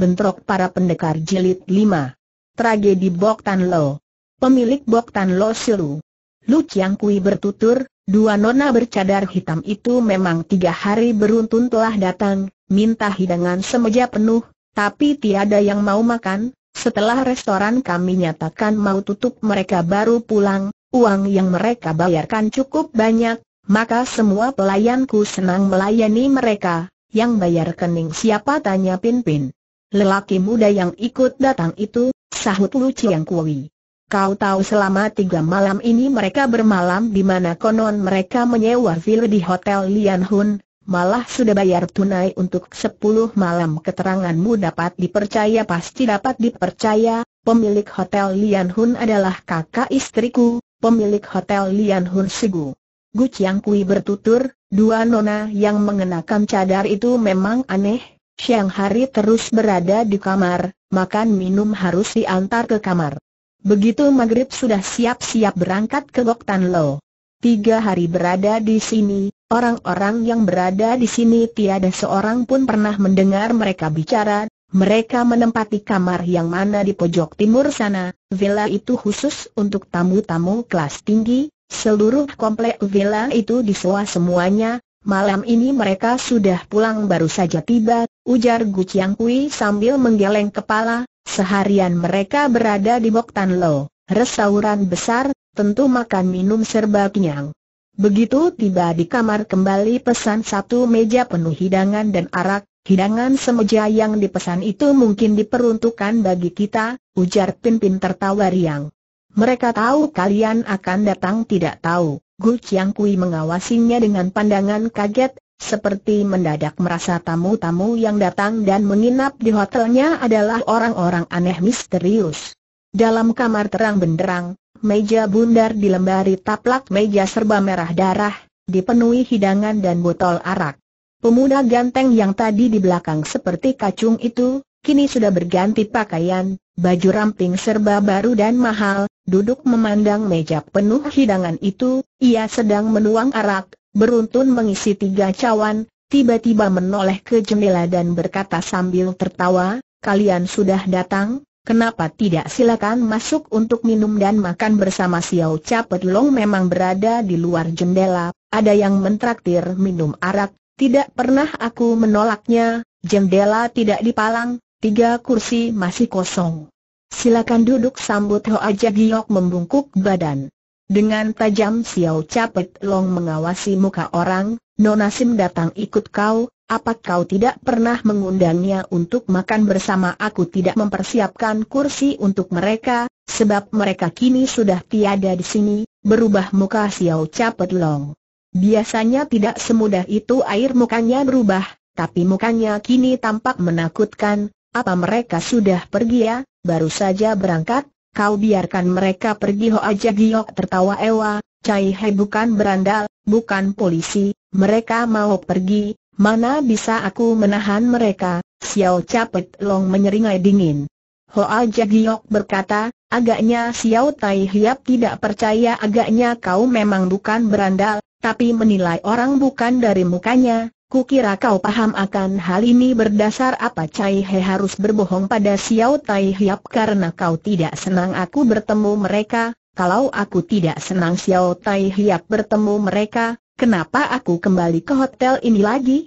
Bentrok para pendekar jilid 5 Tragedi Bok Tan Lo Pemilik Bok Tan Lo Siru Lu Chiang Kui bertutur, dua nona bercadar hitam itu memang tiga hari beruntun telah datang, minta hidangan semeja penuh, tapi tiada yang mau makan, setelah restoran kami nyatakan mau tutup mereka baru pulang, uang yang mereka bayarkan cukup banyak, maka semua pelayanku senang melayani mereka, yang bayar kening siapa tanya Pin Pin. Lelaki muda yang ikut datang itu, sahut Lu Chiang Kui. Kau tahu selama tiga malam ini mereka bermalam di mana konon mereka menyewa villa di Hotel Lian Hun, malah sudah bayar tunai untuk sepuluh malam keteranganmu dapat dipercaya pasti dapat dipercaya, pemilik Hotel Lian Hun adalah kakak istriku, pemilik Hotel Lian Hun Segu. Gu Chiang Kui bertutur, dua nona yang mengenakan cadar itu memang aneh, Siang hari terus berada di kamar, makan minum harus diantar ke kamar. Begitu maghrib sudah siap-siap berangkat ke Gok Tan Lo. Tiga hari berada di sini, orang-orang yang berada di sini tiada seorang pun pernah mendengar mereka bicara, mereka menempati kamar yang mana di pojok timur sana, villa itu khusus untuk tamu-tamu kelas tinggi, seluruh komplek villa itu disewa semuanya, Malam ini mereka sudah pulang baru saja tiba, ujar Gu Chiang Kui sambil menggeleng kepala, seharian mereka berada di Bok Tan Lo, restoran besar, tentu makan minum serba kenyang. Begitu tiba di kamar kembali pesan satu meja penuh hidangan dan arak, hidangan semeja yang dipesan itu mungkin diperuntukkan bagi kita, ujar Pimpin tertawa riang. Mereka tahu kalian akan datang tidak tahu. Gu Chiang Kui mengawasinya dengan pandangan kaget, seperti mendadak merasa tamu-tamu yang datang dan menginap di hotelnya adalah orang-orang aneh misterius. Dalam kamar terang benderang, meja bundar dilembari taplak meja serba merah darah, dipenuhi hidangan dan botol arak. Pemuda ganteng yang tadi di belakang seperti kacung itu, kini sudah berganti pakaian, baju ramping serba baru dan mahal, duduk memandang meja penuh hidangan itu, ia sedang menuang arak, beruntun mengisi tiga cawan, tiba-tiba menoleh ke jendela dan berkata sambil tertawa, kalian sudah datang, kenapa tidak silakan masuk untuk minum dan makan bersama Xiao Capet Long memang berada di luar jendela, ada yang mentraktir minum arak, tidak pernah aku menolaknya, jendela tidak dipalang, tiga kursi masih kosong. Silakan duduk sambut Hoa Jagiok membungkuk badan. Dengan tajam Xiao Capet Long mengawasi muka orang, Nonasim datang ikut kau, apa kau tidak pernah mengundangnya untuk makan bersama aku tidak mempersiapkan kursi untuk mereka, sebab mereka kini sudah tiada di sini, berubah muka Xiao Capet Long. Biasanya tidak semudah itu air mukanya berubah, tapi mukanya kini tampak menakutkan, apa mereka sudah pergi ya, baru saja berangkat, Kau biarkan mereka pergi ho aja giok tertawa ewa, Cai He bukan berandal, bukan polisi, mereka mau pergi, mana bisa aku menahan mereka, Xiao Capet Long menyeringai dingin. ho aja giok berkata, agaknya Xiao Tai Hiap tidak percaya agaknya kau memang bukan berandal, tapi menilai orang bukan dari mukanya, Kukira kau paham akan hal ini berdasar apa Cai He harus berbohong pada Xiao Tai Hiap karena kau tidak senang aku bertemu mereka, kalau aku tidak senang Xiao Tai Hiap bertemu mereka, kenapa aku kembali ke hotel ini lagi?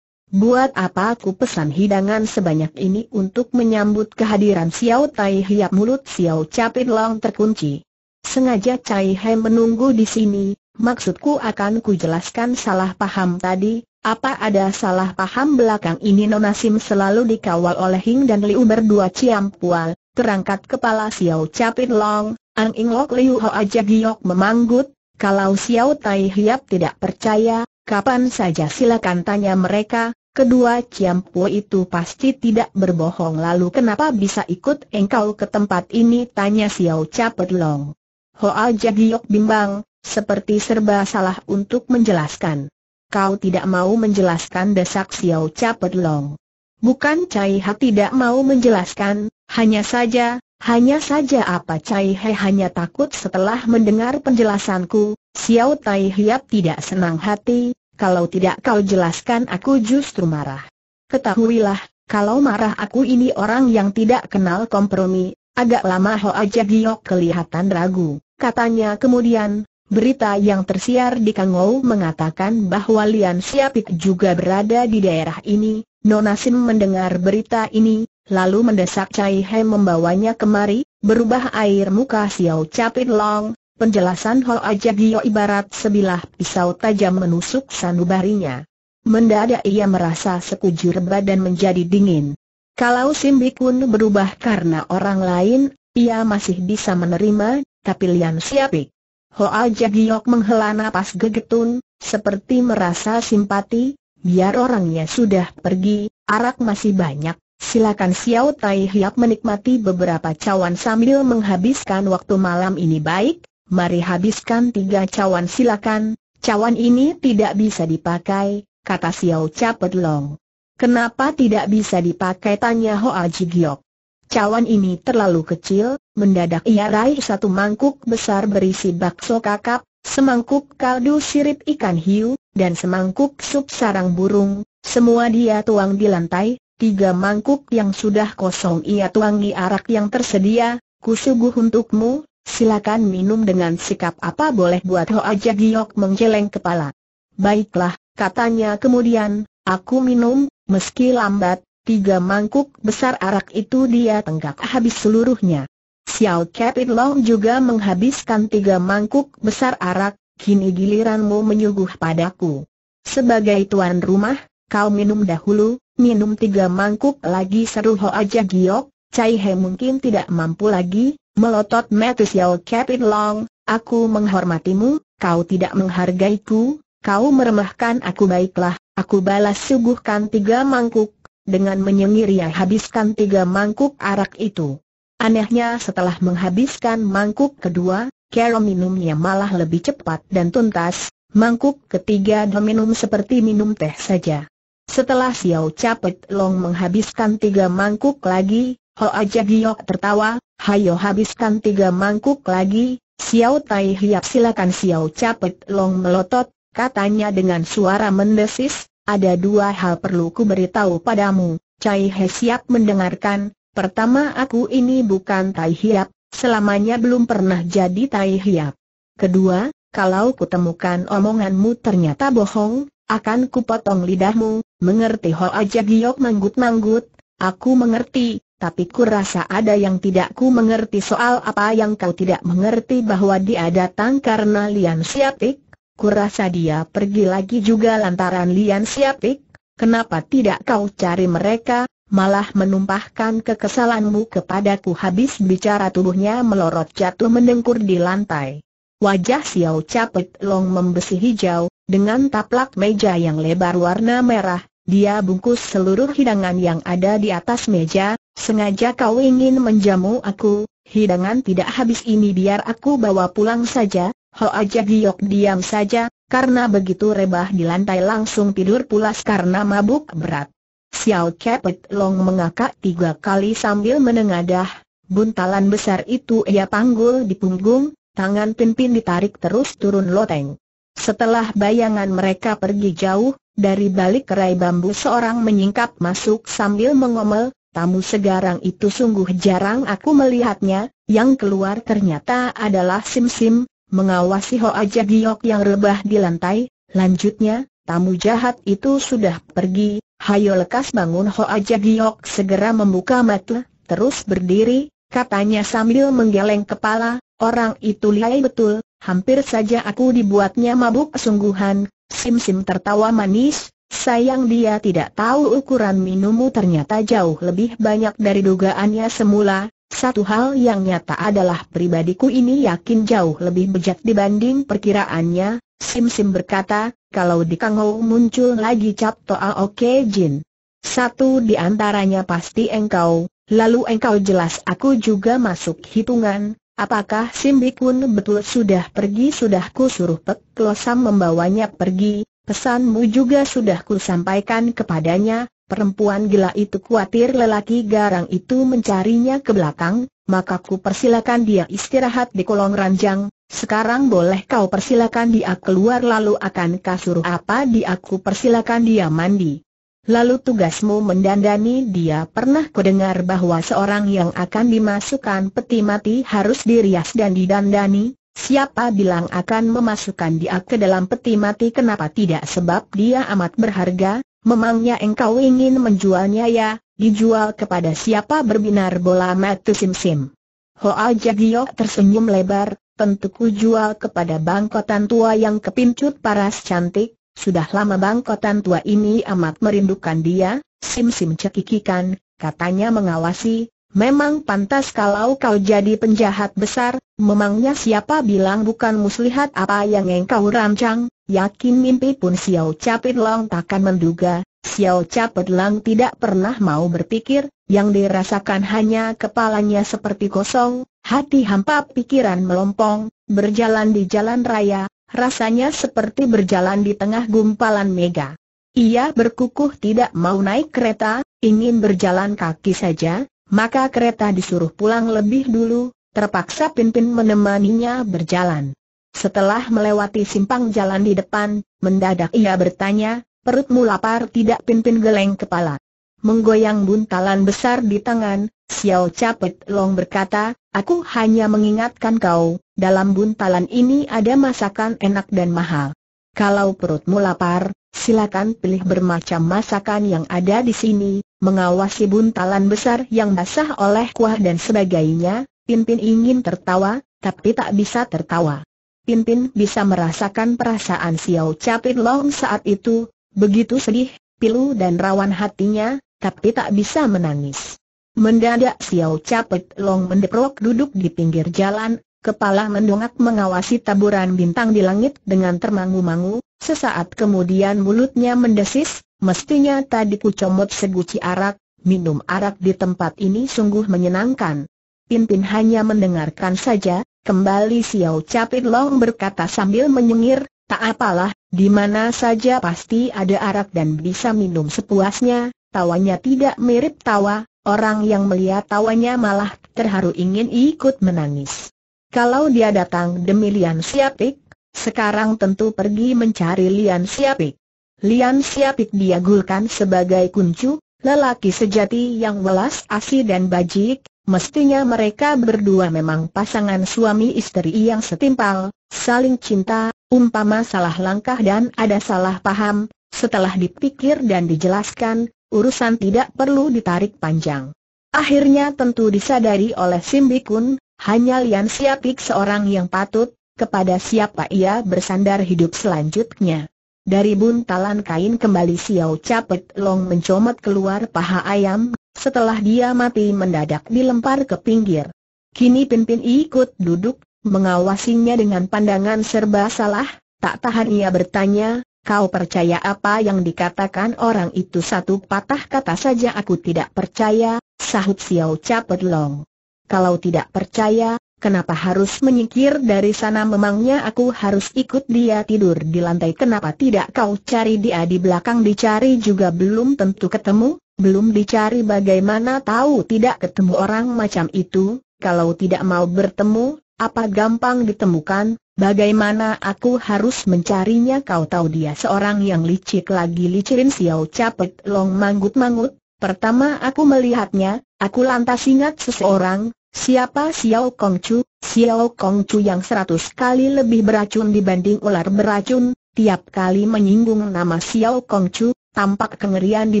Buat apa aku pesan hidangan sebanyak ini untuk menyambut kehadiran Xiao Tai Hiap mulut Xiao Capit Long terkunci? Sengaja Cai He menunggu di sini, maksudku akan kujelaskan salah paham tadi, apa ada salah paham belakang ini Nona Sim selalu dikawal oleh Hing dan Liu berdua Ciam Pua, terangkat kepala Xiao Capit Long, Ang Ing Lok Liu Ho aja giok memanggut, kalau Xiao Tai Hiap tidak percaya, kapan saja silakan tanya mereka, kedua Ciam Pua itu pasti tidak berbohong lalu kenapa bisa ikut engkau ke tempat ini tanya Xiao Capit Long. Ho aja giok bimbang, seperti serba salah untuk menjelaskan kau tidak mau menjelaskan desak Xiao Capet Long. Bukan Cai Ha tidak mau menjelaskan, hanya saja, hanya saja apa Cai He hanya takut setelah mendengar penjelasanku, Xiao Tai Hiap tidak senang hati, kalau tidak kau jelaskan aku justru marah. Ketahuilah, kalau marah aku ini orang yang tidak kenal kompromi, agak lama Hoa Jagiok kelihatan ragu, katanya kemudian, Berita yang tersiar di Kangou mengatakan bahwa Lian Siapik juga berada di daerah ini, Nona Sim mendengar berita ini, lalu mendesak Cai He membawanya kemari, berubah air muka Xiao Capit Long, penjelasan Ho Aja Gio ibarat sebilah pisau tajam menusuk sanubarinya. Mendadak ia merasa sekujur badan menjadi dingin. Kalau Simbikun berubah karena orang lain, ia masih bisa menerima, tapi Lian Siapik. Hoa Jagiok menghela napas gegetun, seperti merasa simpati, biar orangnya sudah pergi, arak masih banyak, silakan Xiao Tai Hiap menikmati beberapa cawan sambil menghabiskan waktu malam ini baik, mari habiskan tiga cawan silakan, cawan ini tidak bisa dipakai, kata Xiao Capet Long. Kenapa tidak bisa dipakai tanya Hoa Jigiok. Cawan ini terlalu kecil, Mendadak ia raih satu mangkuk besar berisi bakso kakap, semangkuk kaldu sirip ikan hiu, dan semangkuk sup sarang burung, semua dia tuang di lantai, tiga mangkuk yang sudah kosong ia tuangi arak yang tersedia, kusuguh untukmu, silakan minum dengan sikap apa boleh buat Ho Aja giok menggeleng kepala. Baiklah, katanya kemudian, aku minum, meski lambat, tiga mangkuk besar arak itu dia tenggak habis seluruhnya. Xiao Capit Long juga menghabiskan tiga mangkuk besar arak, kini giliranmu menyuguh padaku. Sebagai tuan rumah, kau minum dahulu, minum tiga mangkuk lagi seru Ho aja giok, Cai He mungkin tidak mampu lagi, melotot metu Xiao Capit Long, aku menghormatimu, kau tidak menghargai ku. kau meremahkan aku baiklah, aku balas suguhkan tiga mangkuk, dengan menyengir ia habiskan tiga mangkuk arak itu. Anehnya setelah menghabiskan mangkuk kedua, Carol minumnya malah lebih cepat dan tuntas, mangkuk ketiga minum seperti minum teh saja. Setelah Xiao Capet Long menghabiskan tiga mangkuk lagi, Hoa Jagiok tertawa, hayo habiskan tiga mangkuk lagi, Xiao Tai Hiap silakan Xiao Capet Long melotot, katanya dengan suara mendesis, ada dua hal perlu ku beritahu padamu, Cai He siap mendengarkan, Pertama aku ini bukan Tai Hiap, selamanya belum pernah jadi Tai Hiap. Kedua, kalau kutemukan omonganmu ternyata bohong, akan kupotong lidahmu, mengerti Ho aja Giok manggut-manggut, aku mengerti, tapi ku rasa ada yang tidak ku mengerti soal apa yang kau tidak mengerti bahwa dia datang karena Lian Siapik, ku rasa dia pergi lagi juga lantaran Lian Siapik, kenapa tidak kau cari mereka, malah menumpahkan kekesalanmu kepadaku habis bicara tubuhnya melorot jatuh mendengkur di lantai. Wajah Xiao Capit Long membesi hijau, dengan taplak meja yang lebar warna merah, dia bungkus seluruh hidangan yang ada di atas meja, sengaja kau ingin menjamu aku, hidangan tidak habis ini biar aku bawa pulang saja, Ho aja giok diam saja, karena begitu rebah di lantai langsung tidur pulas karena mabuk berat. Xiao Kepet Long mengakak tiga kali sambil menengadah, buntalan besar itu ia panggul di punggung, tangan pimpin ditarik terus turun loteng. Setelah bayangan mereka pergi jauh, dari balik kerai bambu seorang menyingkap masuk sambil mengomel, tamu segarang itu sungguh jarang aku melihatnya, yang keluar ternyata adalah Sim Sim, mengawasi Ho Aja Giok yang rebah di lantai, lanjutnya, tamu jahat itu sudah pergi, Hayo lekas bangun ho aja Giok segera membuka mata, terus berdiri, katanya sambil menggeleng kepala, orang itu lihai betul, hampir saja aku dibuatnya mabuk sungguhan, Sim Sim tertawa manis, sayang dia tidak tahu ukuran minummu ternyata jauh lebih banyak dari dugaannya semula, satu hal yang nyata adalah pribadiku ini yakin jauh lebih bejat dibanding perkiraannya, Sim Sim berkata, kalau di Kangou muncul lagi Cap Toa Oke Jin. Satu di antaranya pasti engkau, lalu engkau jelas aku juga masuk hitungan, apakah Simbi Kun betul sudah pergi sudah ku suruh Pek Klosam membawanya pergi, pesanmu juga sudah ku sampaikan kepadanya, perempuan gila itu khawatir lelaki garang itu mencarinya ke belakang, maka ku persilakan dia istirahat di kolong ranjang, sekarang boleh kau persilakan dia keluar lalu akan kasur apa di aku persilakan dia mandi. Lalu tugasmu mendandani dia pernah dengar bahwa seorang yang akan dimasukkan peti mati harus dirias dan didandani, siapa bilang akan memasukkan dia ke dalam peti mati kenapa tidak sebab dia amat berharga, memangnya engkau ingin menjualnya ya, dijual kepada siapa berbinar bola matu sim sim. Hoa Jagiok tersenyum lebar, tentu ku jual kepada bangkotan tua yang kepincut paras cantik, sudah lama bangkotan tua ini amat merindukan dia, sim-sim cekikikan, katanya mengawasi, Memang pantas kalau kau jadi penjahat besar, memangnya siapa bilang bukan muslihat apa yang engkau rancang, yakin mimpi pun Xiao Capit Long takkan menduga, Xiao Cha Pedlang tidak pernah mau berpikir, yang dirasakan hanya kepalanya seperti kosong, hati hampa pikiran melompong, berjalan di jalan raya, rasanya seperti berjalan di tengah gumpalan mega. Ia berkukuh tidak mau naik kereta, ingin berjalan kaki saja, maka kereta disuruh pulang lebih dulu, terpaksa Pimpin menemaninya berjalan. Setelah melewati simpang jalan di depan, mendadak ia bertanya, Perutmu lapar tidak pimpin geleng kepala. Menggoyang buntalan besar di tangan, Xiao Capet Long berkata, aku hanya mengingatkan kau, dalam buntalan ini ada masakan enak dan mahal. Kalau perutmu lapar, silakan pilih bermacam masakan yang ada di sini, mengawasi buntalan besar yang basah oleh kuah dan sebagainya, Pimpin ingin tertawa, tapi tak bisa tertawa. Pimpin bisa merasakan perasaan Xiao Capit Long saat itu, Begitu sedih, pilu dan rawan hatinya, tapi tak bisa menangis. Mendadak Xiao Capet Long mendeprok duduk di pinggir jalan, kepala mendongak mengawasi taburan bintang di langit dengan termangu-mangu, sesaat kemudian mulutnya mendesis, mestinya tadi ku comot seguci arak, minum arak di tempat ini sungguh menyenangkan. Pimpin hanya mendengarkan saja, kembali Xiao Capit Long berkata sambil menyengir, Tak apalah, di mana saja pasti ada arak dan bisa minum sepuasnya, tawanya tidak mirip tawa, orang yang melihat tawanya malah terharu ingin ikut menangis. Kalau dia datang demi Lian Siapik, sekarang tentu pergi mencari Lian Siapik. Lian Siapik diagulkan sebagai kuncu, lelaki sejati yang welas asih dan bajik, Mestinya mereka berdua memang pasangan suami istri yang setimpal, saling cinta, umpama salah langkah dan ada salah paham, setelah dipikir dan dijelaskan, urusan tidak perlu ditarik panjang. Akhirnya tentu disadari oleh Simbikun, hanya Lian Siapik seorang yang patut, kepada siapa ia bersandar hidup selanjutnya. Dari buntalan kain kembali Xiao Capet Long mencomot keluar paha ayam, setelah dia mati mendadak dilempar ke pinggir. Kini Pimpin ikut duduk, mengawasinya dengan pandangan serba salah, tak tahan ia bertanya, kau percaya apa yang dikatakan orang itu satu patah kata saja aku tidak percaya, sahut Xiao Capet Long. Kalau tidak percaya, kenapa harus menyingkir dari sana memangnya aku harus ikut dia tidur di lantai kenapa tidak kau cari dia di belakang dicari juga belum tentu ketemu? Belum dicari bagaimana tahu tidak ketemu orang macam itu, kalau tidak mau bertemu, apa gampang ditemukan, bagaimana aku harus mencarinya kau tahu dia seorang yang licik lagi licirin siau Capek Long manggut-manggut, pertama aku melihatnya, aku lantas ingat seseorang, siapa siau Kongcu, siau Kongcu yang seratus kali lebih beracun dibanding ular beracun, tiap kali menyinggung nama siau Kongcu, tampak kengerian di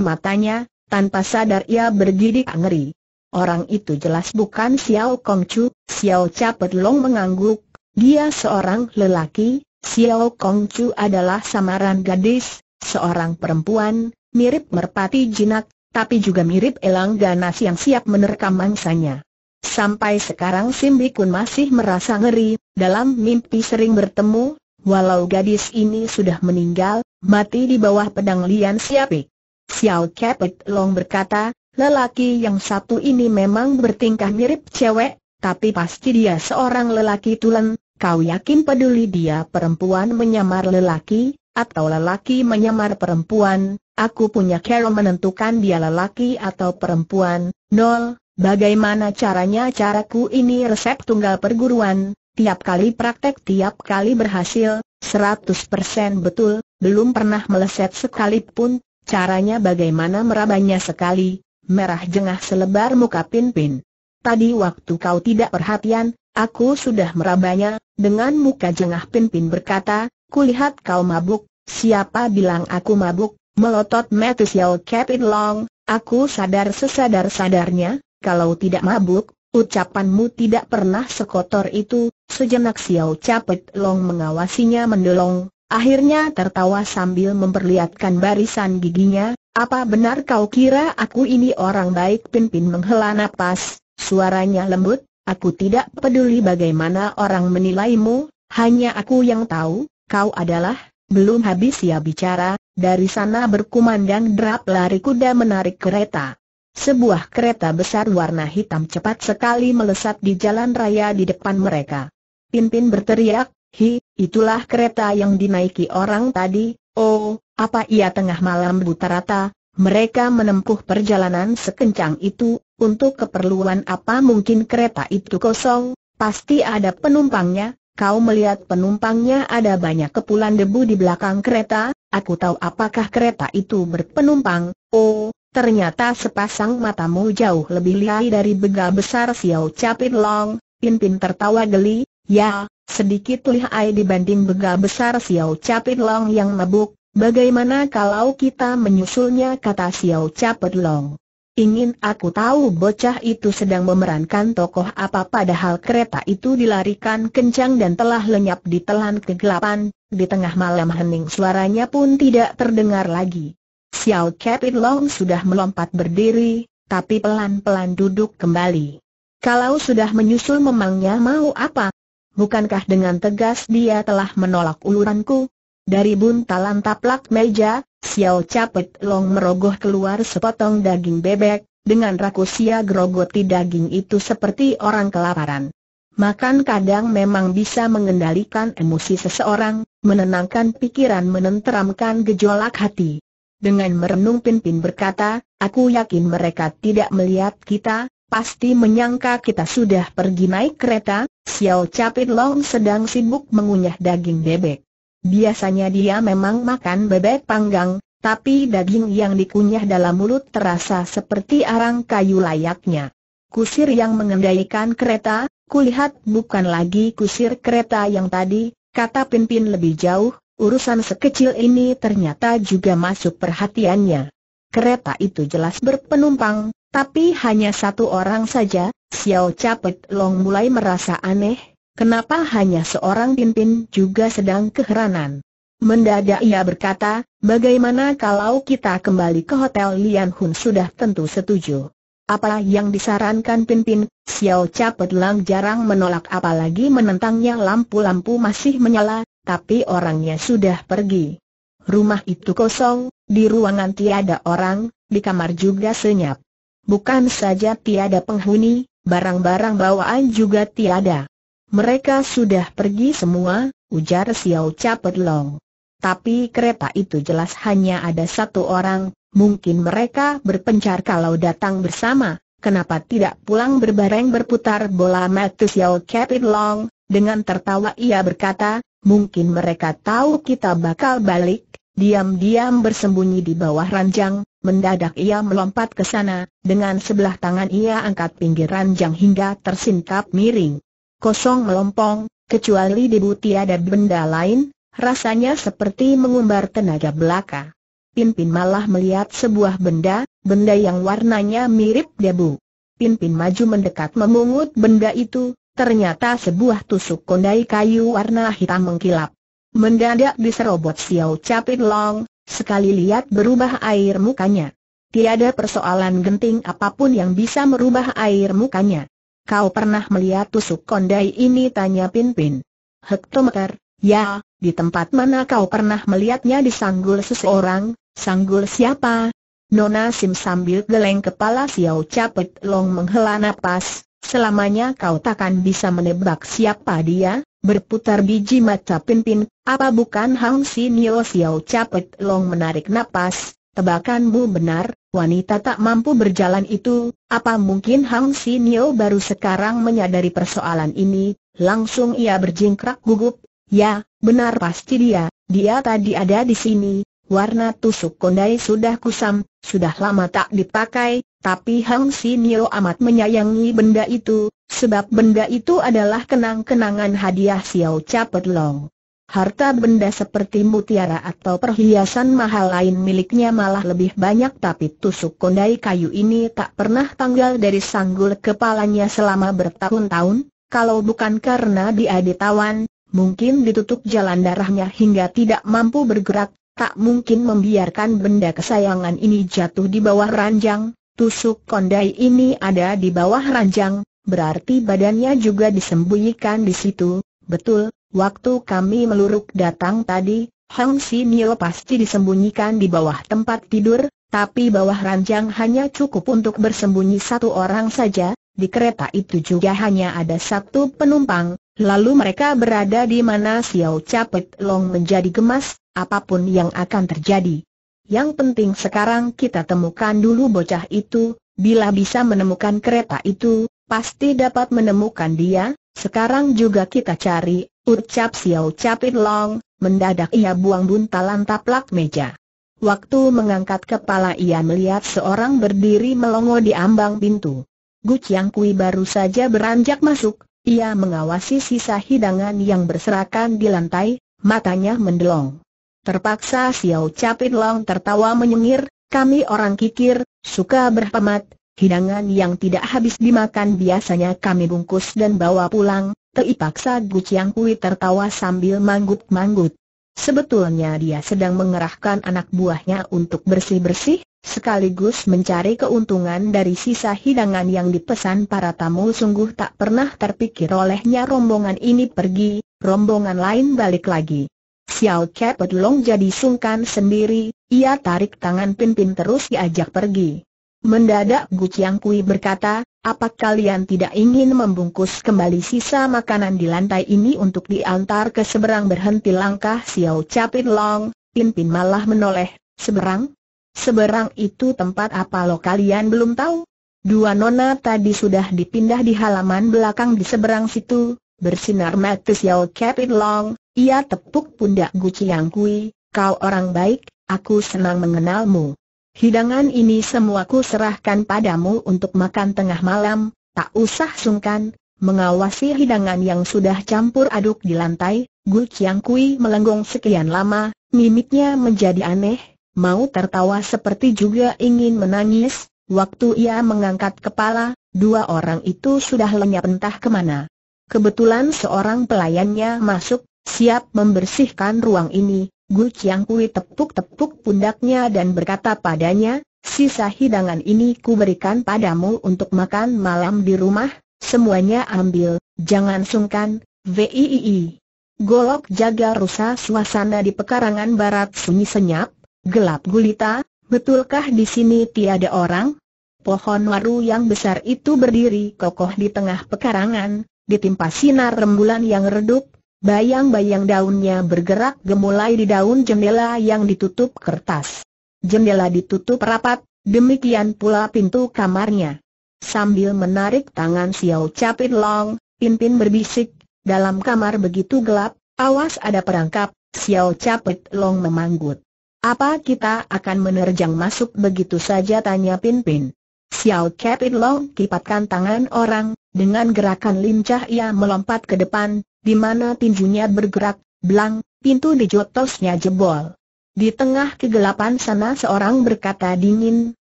matanya, tanpa sadar ia bergidik ngeri. Orang itu jelas bukan Xiao Kong Chu, Xiao Capet Long mengangguk, dia seorang lelaki, Xiao Kong Chu adalah samaran gadis, seorang perempuan, mirip merpati jinak, tapi juga mirip elang ganas yang siap menerkam mangsanya. Sampai sekarang Simbi Bikun masih merasa ngeri, dalam mimpi sering bertemu, walau gadis ini sudah meninggal, mati di bawah pedang Lian Siapik. Xiao Kepet Long berkata, lelaki yang satu ini memang bertingkah mirip cewek, tapi pasti dia seorang lelaki tulen, kau yakin peduli dia perempuan menyamar lelaki, atau lelaki menyamar perempuan, aku punya cara menentukan dia lelaki atau perempuan, nol, bagaimana caranya caraku ini resep tunggal perguruan, tiap kali praktek tiap kali berhasil, 100% betul, belum pernah meleset sekalipun, Caranya bagaimana merabanya sekali, merah jengah selebar muka Pinpin. Tadi waktu kau tidak perhatian, aku sudah merabanya, dengan muka jengah Pinpin berkata, kulihat kau mabuk, siapa bilang aku mabuk, melotot Metusial Kevin Long, aku sadar sesadar-sadarnya, kalau tidak mabuk, ucapanmu tidak pernah sekotor itu, sejenak Xiao Capit Long mengawasinya mendelong, Akhirnya tertawa sambil memperlihatkan barisan giginya, apa benar kau kira aku ini orang baik Pimpin menghela napas, suaranya lembut, aku tidak peduli bagaimana orang menilaimu, hanya aku yang tahu, kau adalah, belum habis ia bicara, dari sana berkumandang drap lari kuda menarik kereta. Sebuah kereta besar warna hitam cepat sekali melesat di jalan raya di depan mereka. Pimpin berteriak, Hi, itulah kereta yang dinaiki orang tadi, oh, apa ia tengah malam buta rata, mereka menempuh perjalanan sekencang itu, untuk keperluan apa mungkin kereta itu kosong, pasti ada penumpangnya, kau melihat penumpangnya ada banyak kepulan debu di belakang kereta, aku tahu apakah kereta itu berpenumpang, oh, ternyata sepasang matamu jauh lebih lihai dari begal besar Xiao Chapin Long, Pimpin tertawa geli, ya, sedikit lihai dibanding begal besar Xiao Capit Long yang mabuk, bagaimana kalau kita menyusulnya kata Xiao Capit Long. Ingin aku tahu bocah itu sedang memerankan tokoh apa padahal kereta itu dilarikan kencang dan telah lenyap di telan kegelapan, di tengah malam hening suaranya pun tidak terdengar lagi. Xiao Capit Long sudah melompat berdiri, tapi pelan-pelan duduk kembali. Kalau sudah menyusul memangnya mau apa? Bukankah dengan tegas dia telah menolak uluranku? Dari buntalan taplak meja, Xiao Capet Long merogoh keluar sepotong daging bebek, dengan rakusia gerogoti daging itu seperti orang kelaparan. Makan kadang memang bisa mengendalikan emosi seseorang, menenangkan pikiran menenteramkan gejolak hati. Dengan merenung Pimpin berkata, aku yakin mereka tidak melihat kita, pasti menyangka kita sudah pergi naik kereta, Xiao Capit Long sedang sibuk mengunyah daging bebek. Biasanya dia memang makan bebek panggang, tapi daging yang dikunyah dalam mulut terasa seperti arang kayu layaknya. Kusir yang mengendalikan kereta, kulihat bukan lagi kusir kereta yang tadi, kata Pimpin lebih jauh, urusan sekecil ini ternyata juga masuk perhatiannya. Kereta itu jelas berpenumpang, tapi hanya satu orang saja, Xiao Capet Long mulai merasa aneh, kenapa hanya seorang pimpin juga sedang keheranan. Mendadak ia berkata, bagaimana kalau kita kembali ke Hotel Lian Hun sudah tentu setuju. Apa yang disarankan Pimpin, Xiao Capet Long jarang menolak apalagi menentangnya lampu-lampu masih menyala, tapi orangnya sudah pergi. Rumah itu kosong, di ruangan tiada orang, di kamar juga senyap. Bukan saja tiada penghuni, barang-barang bawaan juga tiada. Mereka sudah pergi semua, ujar Xiao Capet Long. Tapi kereta itu jelas hanya ada satu orang, mungkin mereka berpencar kalau datang bersama, kenapa tidak pulang berbareng berputar bola mata Xiao Capet Long, dengan tertawa ia berkata, mungkin mereka tahu kita bakal balik, diam-diam bersembunyi di bawah ranjang, Mendadak ia melompat ke sana, dengan sebelah tangan ia angkat pinggir ranjang hingga tersingkap miring. Kosong melompong, kecuali di buti ada benda lain, rasanya seperti mengumbar tenaga belaka. Pimpin malah melihat sebuah benda, benda yang warnanya mirip debu. Pimpin maju mendekat memungut benda itu, ternyata sebuah tusuk kondai kayu warna hitam mengkilap. Mendadak diserobot Xiao Capit Long, Sekali lihat berubah air mukanya. Tiada persoalan genting apapun yang bisa merubah air mukanya. Kau pernah melihat tusuk kondai ini? Tanya Pinpin. Hektometer, ya, di tempat mana kau pernah melihatnya di sanggul seseorang, sanggul siapa? Nona Sim sambil geleng kepala Xiao Capet Long menghela napas, selamanya kau takkan bisa menebak siapa dia, Berputar biji mata pimpin, apa bukan Hang Nio siau Capet Long menarik napas, tebakanmu benar, wanita tak mampu berjalan itu, apa mungkin Hang Nio baru sekarang menyadari persoalan ini, langsung ia berjingkrak gugup, ya, benar pasti dia, dia tadi ada di sini, warna tusuk kondai sudah kusam, sudah lama tak dipakai, tapi Hang Nio amat menyayangi benda itu, sebab benda itu adalah kenang-kenangan hadiah Xiao Capet Long. Harta benda seperti mutiara atau perhiasan mahal lain miliknya malah lebih banyak tapi tusuk kondai kayu ini tak pernah tanggal dari sanggul kepalanya selama bertahun-tahun, kalau bukan karena dia ditawan, mungkin ditutup jalan darahnya hingga tidak mampu bergerak, tak mungkin membiarkan benda kesayangan ini jatuh di bawah ranjang, Tusuk kondai ini ada di bawah ranjang, berarti badannya juga disembunyikan di situ. Betul, waktu kami meluruk datang tadi, Hang Nio pasti disembunyikan di bawah tempat tidur, tapi bawah ranjang hanya cukup untuk bersembunyi satu orang saja, di kereta itu juga hanya ada satu penumpang, lalu mereka berada di mana Xiao Capet Long menjadi gemas, apapun yang akan terjadi. Yang penting sekarang kita temukan dulu bocah itu, bila bisa menemukan kereta itu, pasti dapat menemukan dia, sekarang juga kita cari, ucap Xiao Capit Long, mendadak ia buang buntalan taplak meja. Waktu mengangkat kepala ia melihat seorang berdiri melongo di ambang pintu. Gu Chiang Kui baru saja beranjak masuk, ia mengawasi sisa hidangan yang berserakan di lantai, matanya mendelong. Terpaksa Xiao Capit Long tertawa menyengir, kami orang kikir, suka berhemat, hidangan yang tidak habis dimakan biasanya kami bungkus dan bawa pulang, teipaksa Gu Chiang Kui tertawa sambil manggut-manggut. Sebetulnya dia sedang mengerahkan anak buahnya untuk bersih-bersih, sekaligus mencari keuntungan dari sisa hidangan yang dipesan para tamu sungguh tak pernah terpikir olehnya rombongan ini pergi, rombongan lain balik lagi. Xiao Cat Long jadi sungkan sendiri, ia tarik tangan Pimpin terus diajak pergi. Mendadak Gu Chiang Kui berkata, apa kalian tidak ingin membungkus kembali sisa makanan di lantai ini untuk diantar ke seberang berhenti langkah Xiao Capit Long, Pimpin malah menoleh, seberang? Seberang itu tempat apa lo kalian belum tahu? Dua nona tadi sudah dipindah di halaman belakang di seberang situ, bersinar mata Xiao Capit Long, ia tepuk pundak Gu Chiang Kui, kau orang baik, aku senang mengenalmu. Hidangan ini semua ku serahkan padamu untuk makan tengah malam, tak usah sungkan, mengawasi hidangan yang sudah campur aduk di lantai, Gu Chiang Kui melenggong sekian lama, mimiknya menjadi aneh, mau tertawa seperti juga ingin menangis, waktu ia mengangkat kepala, dua orang itu sudah lenyap entah kemana. Kebetulan seorang pelayannya masuk, siap membersihkan ruang ini, Gu Chiang Kui tepuk-tepuk pundaknya dan berkata padanya, sisa hidangan ini kuberikan padamu untuk makan malam di rumah, semuanya ambil, jangan sungkan, VIII. Golok jaga rusa suasana di pekarangan barat sunyi senyap, gelap gulita, betulkah di sini tiada orang? Pohon waru yang besar itu berdiri kokoh di tengah pekarangan, ditimpa sinar rembulan yang redup, Bayang-bayang daunnya bergerak gemulai di daun jendela yang ditutup kertas. Jendela ditutup rapat, demikian pula pintu kamarnya. Sambil menarik tangan Xiao Capit Long, Pimpin berbisik, dalam kamar begitu gelap, awas ada perangkap, Xiao Capit Long memanggut. Apa kita akan menerjang masuk begitu saja tanya Pimpin. Xiao Capit Long kipatkan tangan orang, dengan gerakan lincah ia melompat ke depan, di mana tinjunya bergerak, belang, pintu dijotosnya jebol. Di tengah kegelapan sana seorang berkata dingin,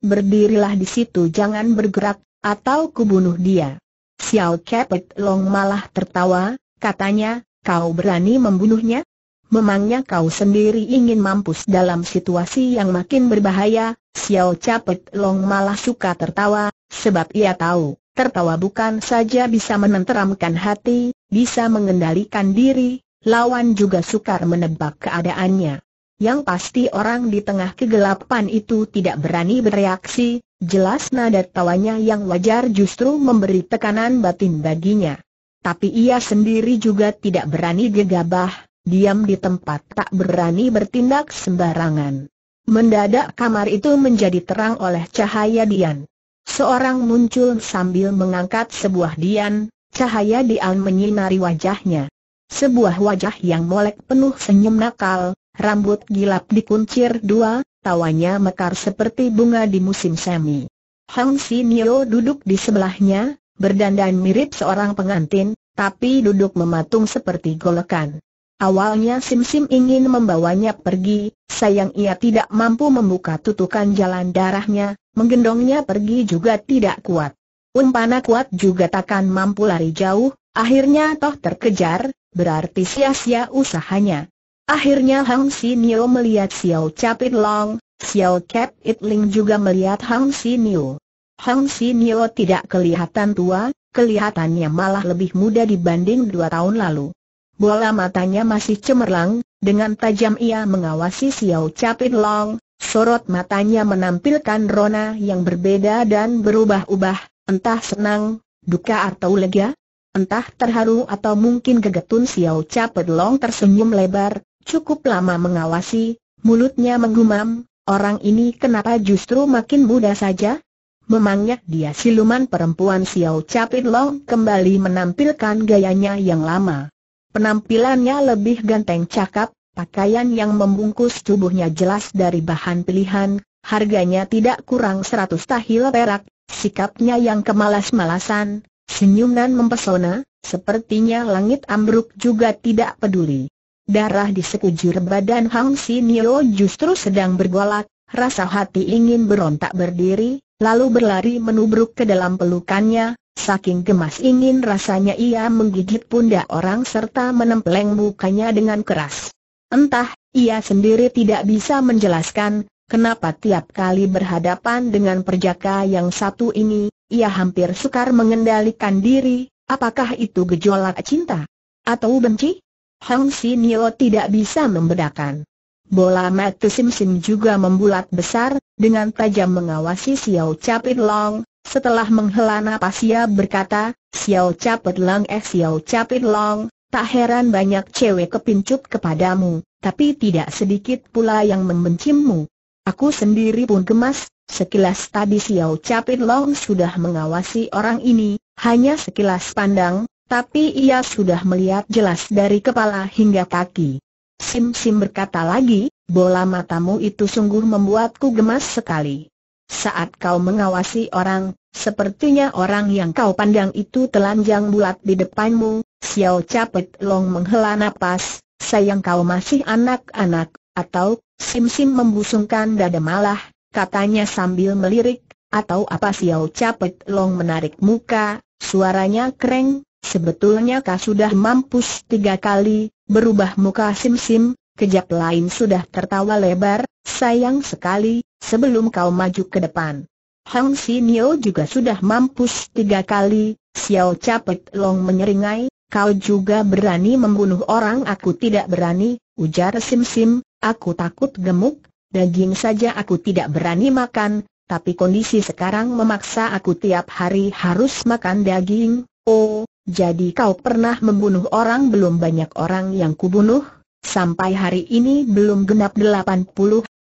berdirilah di situ jangan bergerak, atau kubunuh dia. Xiao Kepet Long malah tertawa, katanya, kau berani membunuhnya? Memangnya kau sendiri ingin mampus dalam situasi yang makin berbahaya, Xiao Capet Long malah suka tertawa, sebab ia tahu, Tertawa bukan saja bisa menenteramkan hati, bisa mengendalikan diri, lawan juga sukar menebak keadaannya. Yang pasti orang di tengah kegelapan itu tidak berani bereaksi, jelas nada tawanya yang wajar justru memberi tekanan batin baginya. Tapi ia sendiri juga tidak berani gegabah, diam di tempat tak berani bertindak sembarangan. Mendadak kamar itu menjadi terang oleh cahaya Dian. Seorang muncul sambil mengangkat sebuah dian, cahaya dian menyinari wajahnya. Sebuah wajah yang molek penuh senyum nakal, rambut gilap dikuncir dua, tawanya mekar seperti bunga di musim semi. Hang Nio duduk di sebelahnya, berdandan mirip seorang pengantin, tapi duduk mematung seperti golekan. Awalnya Sim Sim ingin membawanya pergi, sayang ia tidak mampu membuka tutukan jalan darahnya, menggendongnya pergi juga tidak kuat. Umpana kuat juga takkan mampu lari jauh, akhirnya toh terkejar, berarti sia-sia usahanya. Akhirnya Hang Sinio melihat Xiao Capit Long, Xiao Cap It Ling juga melihat Hang Sinio. Hang Sinio tidak kelihatan tua, kelihatannya malah lebih muda dibanding dua tahun lalu bola matanya masih cemerlang, dengan tajam ia mengawasi Xiao Capit Long, sorot matanya menampilkan rona yang berbeda dan berubah-ubah, entah senang, duka atau lega, entah terharu atau mungkin gegetun Xiao Capit Long tersenyum lebar, cukup lama mengawasi, mulutnya menggumam, orang ini kenapa justru makin muda saja? Memangnya dia siluman perempuan Xiao Capit Long kembali menampilkan gayanya yang lama. Penampilannya lebih ganteng cakap, pakaian yang membungkus tubuhnya jelas dari bahan pilihan, harganya tidak kurang seratus tahil perak, sikapnya yang kemalas-malasan, senyuman mempesona, sepertinya langit ambruk juga tidak peduli. Darah di sekujur badan Hang Nio justru sedang bergolak, rasa hati ingin berontak berdiri, lalu berlari menubruk ke dalam pelukannya, Saking gemas ingin rasanya ia menggigit pundak orang serta menempeleng mukanya dengan keras. Entah, ia sendiri tidak bisa menjelaskan, kenapa tiap kali berhadapan dengan perjaka yang satu ini, ia hampir sukar mengendalikan diri, apakah itu gejolak cinta? Atau benci? Hong Sinio tidak bisa membedakan. Bola mata Sim Sim juga membulat besar, dengan tajam mengawasi Xiao Capit Long, setelah menghela nafas ia berkata, Xiao Capit Lang eh Xiao Capit Long, tak heran banyak cewek kepincut kepadamu, tapi tidak sedikit pula yang membencimu. Aku sendiri pun gemas, sekilas tadi Xiao Capit Long sudah mengawasi orang ini, hanya sekilas pandang, tapi ia sudah melihat jelas dari kepala hingga kaki. Sim Sim berkata lagi, bola matamu itu sungguh membuatku gemas sekali. Saat kau mengawasi orang, sepertinya orang yang kau pandang itu telanjang bulat di depanmu, Xiao Capet Long menghela napas, sayang kau masih anak-anak, atau, Sim Sim membusungkan dada malah, katanya sambil melirik, atau apa Xiao Capet Long menarik muka, suaranya kering, sebetulnya kau sudah mampus tiga kali, berubah muka Sim Sim, Kejap lain sudah tertawa lebar, sayang sekali, sebelum kau maju ke depan. Hang Nio juga sudah mampus tiga kali, Xiao Capek Long menyeringai, kau juga berani membunuh orang aku tidak berani, ujar Sim Sim, aku takut gemuk, daging saja aku tidak berani makan, tapi kondisi sekarang memaksa aku tiap hari harus makan daging, oh, jadi kau pernah membunuh orang belum banyak orang yang kubunuh? Sampai hari ini belum genap 80,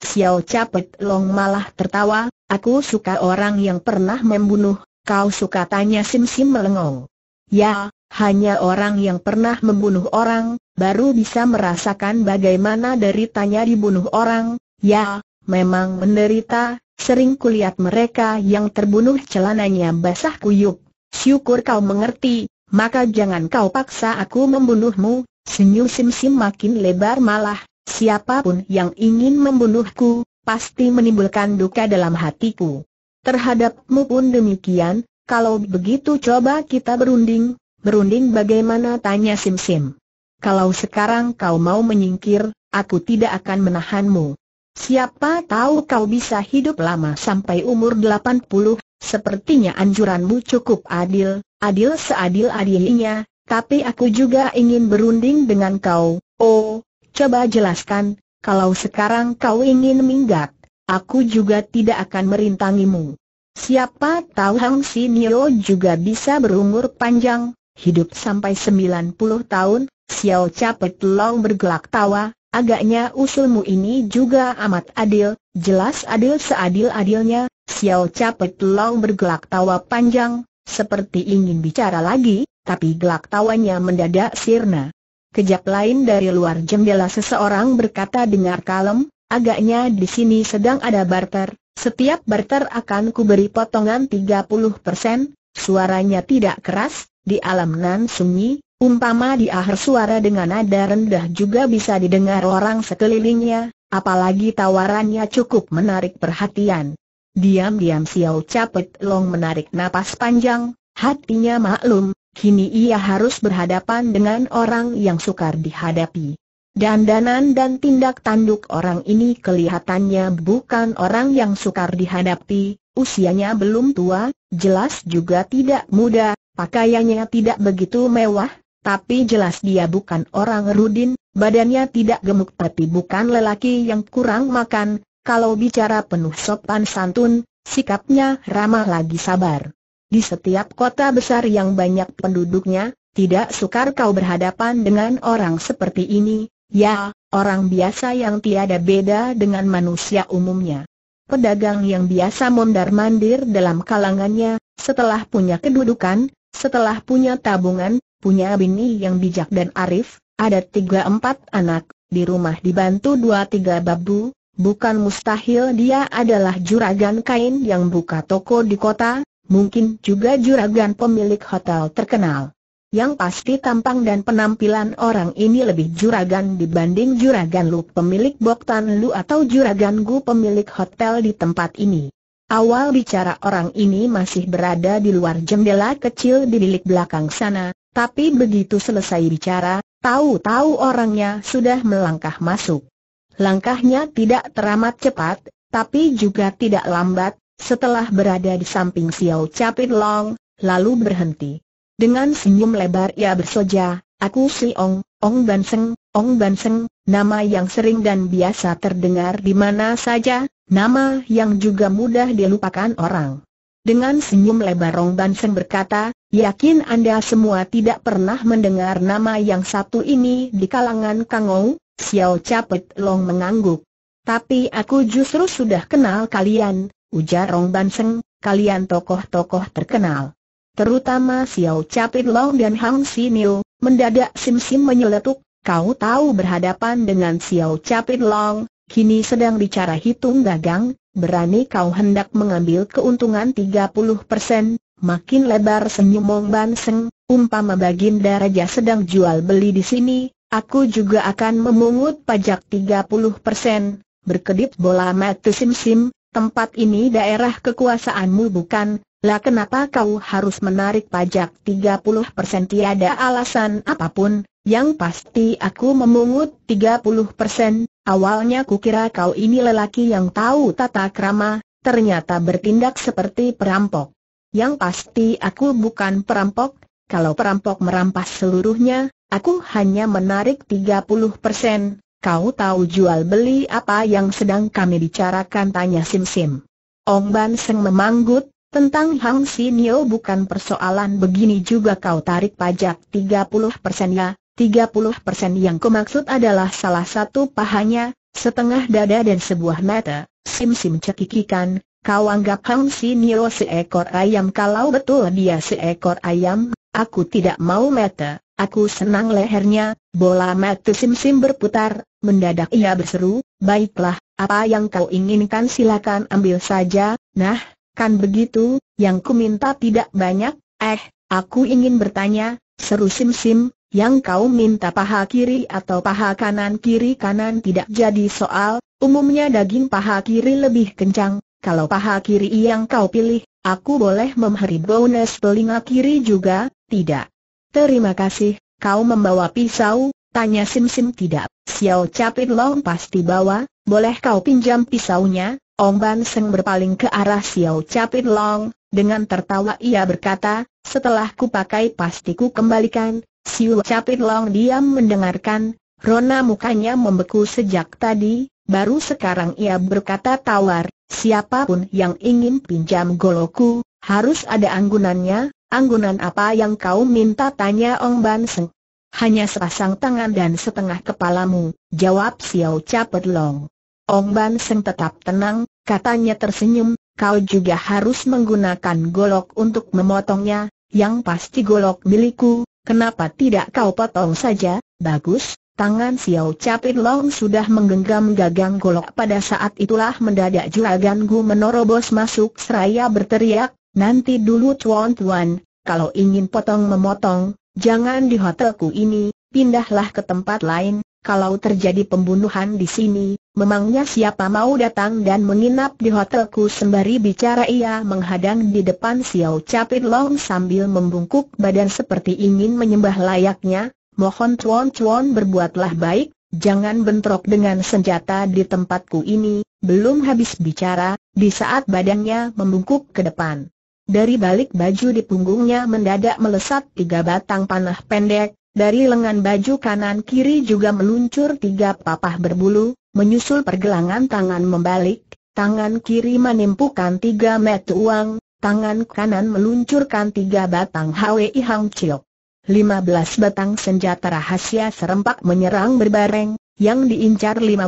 Xiao Capet Long malah tertawa, aku suka orang yang pernah membunuh, kau suka tanya Sim Sim melengong. Ya, hanya orang yang pernah membunuh orang, baru bisa merasakan bagaimana deritanya dibunuh orang, ya, memang menderita, sering kulihat mereka yang terbunuh celananya basah kuyuk, Syukur kau mengerti, maka jangan kau paksa aku membunuhmu, Senyum Sim Sim makin lebar malah, siapapun yang ingin membunuhku, pasti menimbulkan duka dalam hatiku. Terhadapmu pun demikian, kalau begitu coba kita berunding, berunding bagaimana tanya Sim Sim. Kalau sekarang kau mau menyingkir, aku tidak akan menahanmu. Siapa tahu kau bisa hidup lama sampai umur 80, sepertinya anjuranmu cukup adil, adil seadil-adilnya, tapi aku juga ingin berunding dengan kau. Oh, coba jelaskan, kalau sekarang kau ingin minggat, aku juga tidak akan merintangimu. Siapa tahu Hang Nio juga bisa berumur panjang, hidup sampai 90 tahun, Xiao Capet Long bergelak tawa, agaknya usulmu ini juga amat adil, jelas adil seadil-adilnya, Xiao Capet Long bergelak tawa panjang, seperti ingin bicara lagi, tapi gelak tawanya mendadak sirna. Kejap lain dari luar jendela seseorang berkata dengar kalem, agaknya di sini sedang ada barter, setiap barter akan kuberi potongan 30 persen, suaranya tidak keras, di alam nan sunyi, umpama di akhir suara dengan nada rendah juga bisa didengar orang sekelilingnya, apalagi tawarannya cukup menarik perhatian. Diam-diam Xiao Capet Long menarik napas panjang, hatinya maklum, Kini ia harus berhadapan dengan orang yang sukar dihadapi. Dandanan dan tindak tanduk orang ini kelihatannya bukan orang yang sukar dihadapi, usianya belum tua, jelas juga tidak muda, pakaiannya tidak begitu mewah, tapi jelas dia bukan orang rudin, badannya tidak gemuk tapi bukan lelaki yang kurang makan, kalau bicara penuh sopan santun, sikapnya ramah lagi sabar. Di setiap kota besar yang banyak penduduknya, tidak sukar kau berhadapan dengan orang seperti ini, ya, orang biasa yang tiada beda dengan manusia umumnya. Pedagang yang biasa mondar-mandir dalam kalangannya, setelah punya kedudukan, setelah punya tabungan, punya bini yang bijak dan arif, ada tiga empat anak, di rumah dibantu dua tiga babu, bukan mustahil dia adalah juragan kain yang buka toko di kota, mungkin juga juragan pemilik hotel terkenal. Yang pasti tampang dan penampilan orang ini lebih juragan dibanding juragan Lu pemilik Boktan Lu atau juragan Gu pemilik hotel di tempat ini. Awal bicara orang ini masih berada di luar jendela kecil di bilik belakang sana, tapi begitu selesai bicara, tahu-tahu orangnya sudah melangkah masuk. Langkahnya tidak teramat cepat, tapi juga tidak lambat, setelah berada di samping Xiao Capit Long, lalu berhenti. Dengan senyum lebar ia bersoja, aku si Ong, Ong Banseng, Ong Banseng, nama yang sering dan biasa terdengar di mana saja, nama yang juga mudah dilupakan orang. Dengan senyum lebar Ong Banseng berkata, yakin Anda semua tidak pernah mendengar nama yang satu ini di kalangan Kang Kangou, Xiao Capit Long mengangguk. Tapi aku justru sudah kenal kalian, ujar Rong Banseng, kalian tokoh-tokoh terkenal. Terutama Xiao Capit Long dan Hang Sinio, mendadak Sim Sim menyeletuk, kau tahu berhadapan dengan Xiao Capit Long, kini sedang bicara hitung dagang, berani kau hendak mengambil keuntungan 30%, makin lebar senyum Rong Ban umpama baginda raja sedang jual beli di sini, aku juga akan memungut pajak 30%, berkedip bola mata Sim Sim, tempat ini daerah kekuasaanmu bukan, lah kenapa kau harus menarik pajak 30% tiada alasan apapun, yang pasti aku memungut 30%, awalnya kukira kau ini lelaki yang tahu tata krama, ternyata bertindak seperti perampok. Yang pasti aku bukan perampok, kalau perampok merampas seluruhnya, aku hanya menarik 30%, Kau tahu jual beli apa yang sedang kami bicarakan tanya Sim Sim. Ong Ban Seng memanggut, tentang Hang Sinio bukan persoalan begini juga kau tarik pajak 30 ya, 30 yang kumaksud adalah salah satu pahanya, setengah dada dan sebuah mata, sim-sim cekikikan, kau anggap Hang Sinio seekor ayam kalau betul dia seekor ayam, aku tidak mau mata, Aku senang lehernya, bola mata sim-sim berputar, mendadak ia berseru, baiklah, apa yang kau inginkan silakan ambil saja, nah, kan begitu, yang ku minta tidak banyak, eh, aku ingin bertanya, seru sim-sim, yang kau minta paha kiri atau paha kanan kiri kanan tidak jadi soal, umumnya daging paha kiri lebih kencang, kalau paha kiri yang kau pilih, aku boleh memberi bonus telinga kiri juga, tidak. Terima kasih, kau membawa pisau, tanya Sim Sim tidak. Xiao Capit Long pasti bawa, boleh kau pinjam pisaunya? Ong Ban Seng berpaling ke arah Xiao Capit Long, dengan tertawa ia berkata, setelah ku pakai pasti ku kembalikan. Xiao Capit Long diam mendengarkan, Rona mukanya membeku sejak tadi, baru sekarang ia berkata tawar, siapapun yang ingin pinjam goloku, harus ada anggunannya, Anggunan apa yang kau minta tanya Ong Ban Seng? Hanya sepasang tangan dan setengah kepalamu, jawab Xiao Capet Long. Ong Ban Seng tetap tenang, katanya tersenyum, kau juga harus menggunakan golok untuk memotongnya, yang pasti golok milikku, kenapa tidak kau potong saja, bagus, Tangan Xiao Capit Long sudah menggenggam gagang golok pada saat itulah mendadak Juragan Gu menerobos masuk seraya berteriak, Nanti dulu tuan-tuan, kalau ingin potong-memotong, jangan di hotelku ini, pindahlah ke tempat lain, kalau terjadi pembunuhan di sini, memangnya siapa mau datang dan menginap di hotelku sembari bicara ia menghadang di depan Xiao Capit Long sambil membungkuk badan seperti ingin menyembah layaknya, mohon cuan-cuan berbuatlah baik, jangan bentrok dengan senjata di tempatku ini, belum habis bicara, di saat badannya membungkuk ke depan. Dari balik baju di punggungnya mendadak melesat tiga batang panah pendek, dari lengan baju kanan kiri juga meluncur tiga papah berbulu, menyusul pergelangan tangan membalik, tangan kiri menimpukan tiga met uang, tangan kanan meluncurkan tiga batang HWI Hang Chiok. 15 batang senjata rahasia serempak menyerang berbareng, yang diincar 15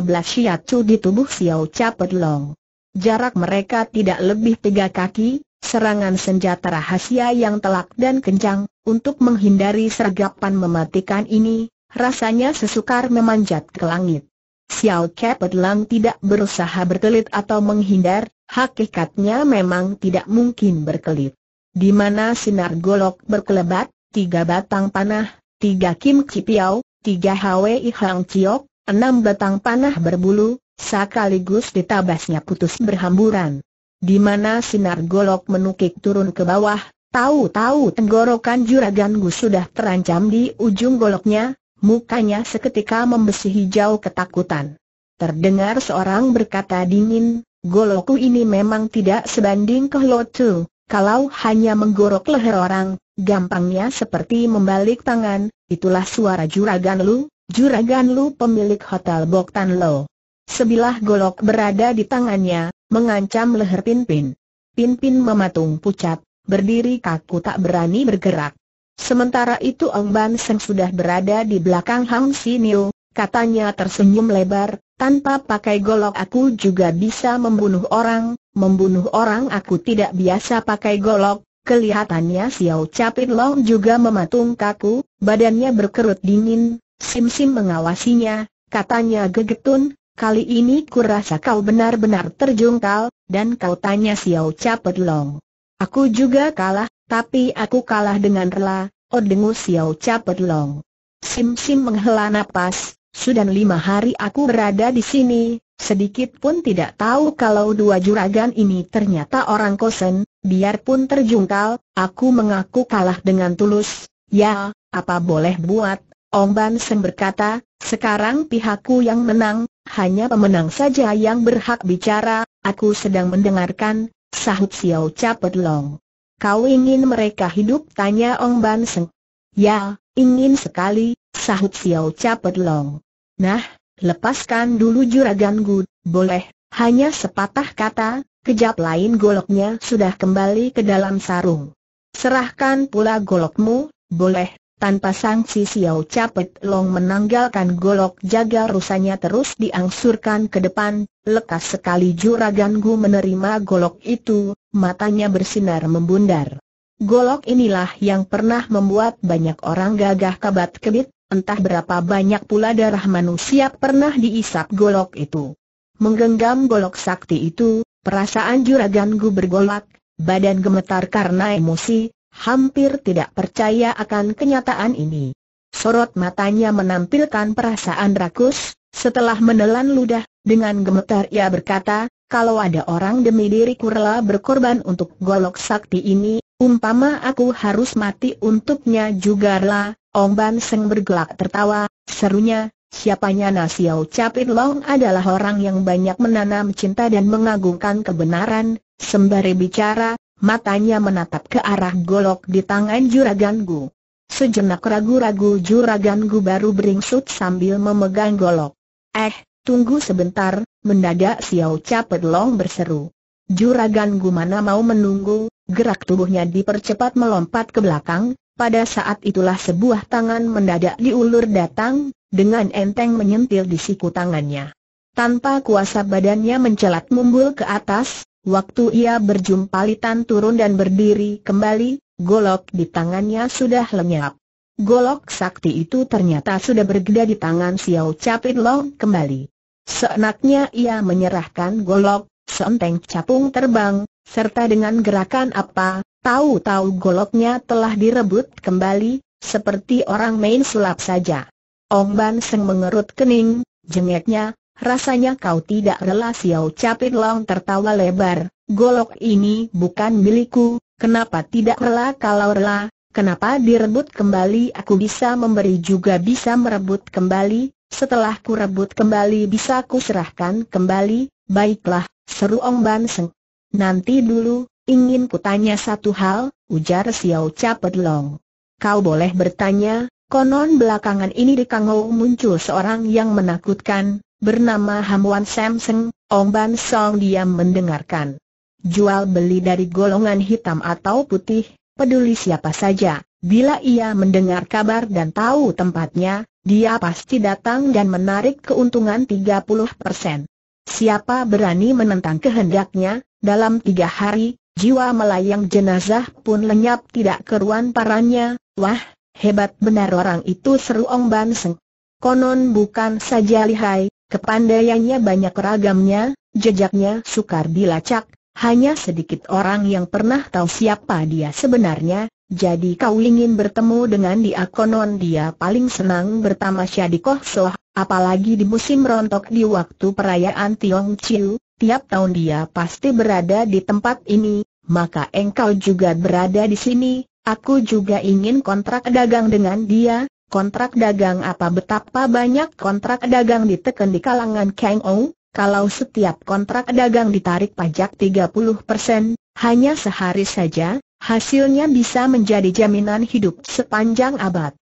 cu di tubuh Xiao Capet Long. Jarak mereka tidak lebih tiga kaki, Serangan senjata rahasia yang telak dan kencang, untuk menghindari sergapan mematikan ini, rasanya sesukar memanjat ke langit. Xiao Ke Petlang tidak berusaha berkelit atau menghindar, hakikatnya memang tidak mungkin berkelit. Di mana sinar golok berkelebat, tiga batang panah, tiga Kim Kipiau, tiga Hwi Hang Chiok, enam batang panah berbulu, sekaligus ditabasnya putus berhamburan di mana sinar golok menukik turun ke bawah, tahu-tahu tenggorokan juragan Gu sudah terancam di ujung goloknya, mukanya seketika membesi hijau ketakutan. Terdengar seorang berkata dingin, golokku ini memang tidak sebanding ke lotu, kalau hanya menggorok leher orang, gampangnya seperti membalik tangan, itulah suara juragan lu, juragan lu pemilik hotel Boktan Lo. Sebilah golok berada di tangannya, mengancam leher Pinpin. Pinpin mematung pucat, berdiri kaku tak berani bergerak. Sementara itu Ong Ban Seng sudah berada di belakang Hang Sinio, katanya tersenyum lebar, tanpa pakai golok aku juga bisa membunuh orang, membunuh orang aku tidak biasa pakai golok, kelihatannya Xiao Capit Long juga mematung kaku, badannya berkerut dingin, Sim Sim mengawasinya, katanya gegetun, Kali ini kurasa kau benar-benar terjungkal, dan kau tanya Xiao Capet Long. Aku juga kalah, tapi aku kalah dengan rela, odengu Xiao Capet Long. Sim Sim menghela nafas. sudah lima hari aku berada di sini, sedikit pun tidak tahu kalau dua juragan ini ternyata orang kosen, biarpun terjungkal, aku mengaku kalah dengan tulus. Ya, apa boleh buat, Ban Sen berkata, sekarang pihakku yang menang, hanya pemenang saja yang berhak bicara, aku sedang mendengarkan, sahut Xiao Capet Long. Kau ingin mereka hidup? Tanya Ong Ban Seng. Ya, ingin sekali, sahut Xiao Capet Long. Nah, lepaskan dulu juragan Gu, boleh, hanya sepatah kata, kejap lain goloknya sudah kembali ke dalam sarung. Serahkan pula golokmu, boleh, tanpa sanksi Xiao Capet Long menanggalkan golok jaga rusanya terus diangsurkan ke depan, lekas sekali Juragan Gu menerima golok itu, matanya bersinar membundar. Golok inilah yang pernah membuat banyak orang gagah kabat kebit, entah berapa banyak pula darah manusia pernah diisap golok itu. Menggenggam golok sakti itu, perasaan Juragan Gu bergolak, badan gemetar karena emosi, hampir tidak percaya akan kenyataan ini. Sorot matanya menampilkan perasaan rakus, setelah menelan ludah, dengan gemetar ia berkata, kalau ada orang demi diri kurla berkorban untuk golok sakti ini, umpama aku harus mati untuknya juga lah." Ong Ban Seng bergelak tertawa, serunya, siapanya Nasiao Capit Long adalah orang yang banyak menanam cinta dan mengagungkan kebenaran, sembari bicara, matanya menatap ke arah golok di tangan Juragan Gu. Sejenak ragu-ragu Juragan Gu baru beringsut sambil memegang golok. Eh, tunggu sebentar, mendadak Xiao Cha Pedlong berseru. Juragan Gu mana mau menunggu, gerak tubuhnya dipercepat melompat ke belakang, pada saat itulah sebuah tangan mendadak diulur datang, dengan enteng menyentil di siku tangannya. Tanpa kuasa badannya mencelat mumbul ke atas, Waktu ia berjumpa Litan turun dan berdiri kembali, golok di tangannya sudah lenyap. Golok sakti itu ternyata sudah bergeda di tangan Xiao Capit Long kembali. Seenaknya ia menyerahkan golok, seenteng capung terbang, serta dengan gerakan apa, tahu-tahu goloknya telah direbut kembali, seperti orang main sulap saja. Ong Ban Seng mengerut kening, jengeknya, Rasanya kau tidak rela Xiao Capit Long tertawa lebar, golok ini bukan milikku, kenapa tidak rela kalau rela, kenapa direbut kembali aku bisa memberi juga bisa merebut kembali, setelah ku rebut kembali bisa ku serahkan kembali, baiklah, seru Ong Ban Seng. Nanti dulu, ingin kutanya satu hal, ujar Xiao Capit Long. Kau boleh bertanya, konon belakangan ini di Kangou muncul seorang yang menakutkan, bernama Hamuan Samseng, Ong Ban Song diam mendengarkan. Jual beli dari golongan hitam atau putih, peduli siapa saja, bila ia mendengar kabar dan tahu tempatnya, dia pasti datang dan menarik keuntungan 30%. Siapa berani menentang kehendaknya, dalam tiga hari, jiwa melayang jenazah pun lenyap tidak keruan paranya, wah, hebat benar orang itu seru Ong Ban Seng. Konon bukan saja lihai, Kepandaiannya banyak ragamnya, jejaknya sukar dilacak, hanya sedikit orang yang pernah tahu siapa dia sebenarnya, jadi kau ingin bertemu dengan dia konon dia paling senang bertamasya di Koh Soh, apalagi di musim rontok di waktu perayaan Tiong Chiu, tiap tahun dia pasti berada di tempat ini, maka engkau juga berada di sini, aku juga ingin kontrak dagang dengan dia, kontrak dagang apa betapa banyak kontrak dagang ditekan di kalangan Kang ong. kalau setiap kontrak dagang ditarik pajak 30%, hanya sehari saja, hasilnya bisa menjadi jaminan hidup sepanjang abad.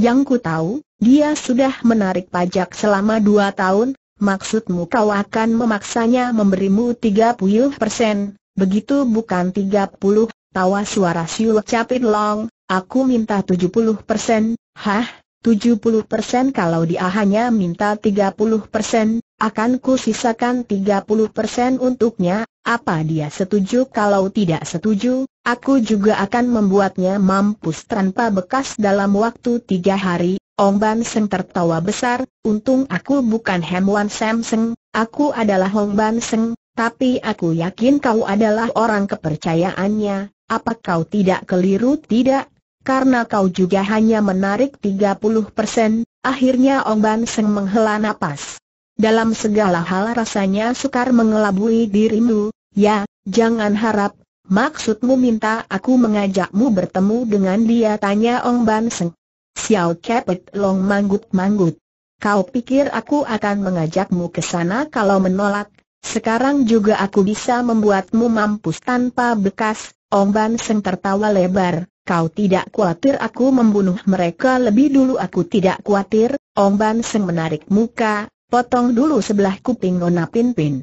Yang ku tahu, dia sudah menarik pajak selama dua tahun, maksudmu kau akan memaksanya memberimu 30 persen, begitu bukan 30, tawa suara siul Capit Long, Aku minta 70 persen, hah, 70 persen kalau dia hanya minta 30 persen, akan ku sisakan 30 persen untuknya, apa dia setuju kalau tidak setuju, aku juga akan membuatnya mampus tanpa bekas dalam waktu tiga hari. Ong Ban Seng tertawa besar, untung aku bukan Hemwan Samseng, aku adalah Ong Ban Seng, tapi aku yakin kau adalah orang kepercayaannya, apa kau tidak keliru tidak? Karena kau juga hanya menarik 30 persen, akhirnya Ong Ban Seng menghela napas. Dalam segala hal rasanya sukar mengelabui dirimu, ya, jangan harap, maksudmu minta aku mengajakmu bertemu dengan dia tanya Ong Ban Seng. Xiao Kepet Long manggut-manggut. Kau pikir aku akan mengajakmu ke sana kalau menolak? Sekarang juga aku bisa membuatmu mampus tanpa bekas, Ong Ban Seng tertawa lebar. Kau tidak khawatir aku membunuh mereka lebih dulu aku tidak khawatir, Om Ban Seng menarik muka, potong dulu sebelah kuping Nona Pin Pin.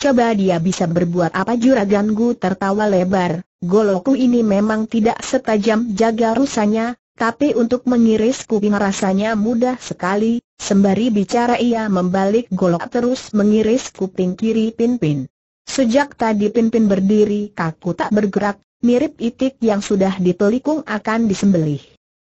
Coba dia bisa berbuat apa juragan Gu tertawa lebar, goloku ini memang tidak setajam jaga rusanya, tapi untuk mengiris kuping rasanya mudah sekali, sembari bicara ia membalik golok terus mengiris kuping kiri Pin Pin. Sejak tadi Pin Pin berdiri kaku tak bergerak, mirip itik yang sudah ditelikung akan disembelih.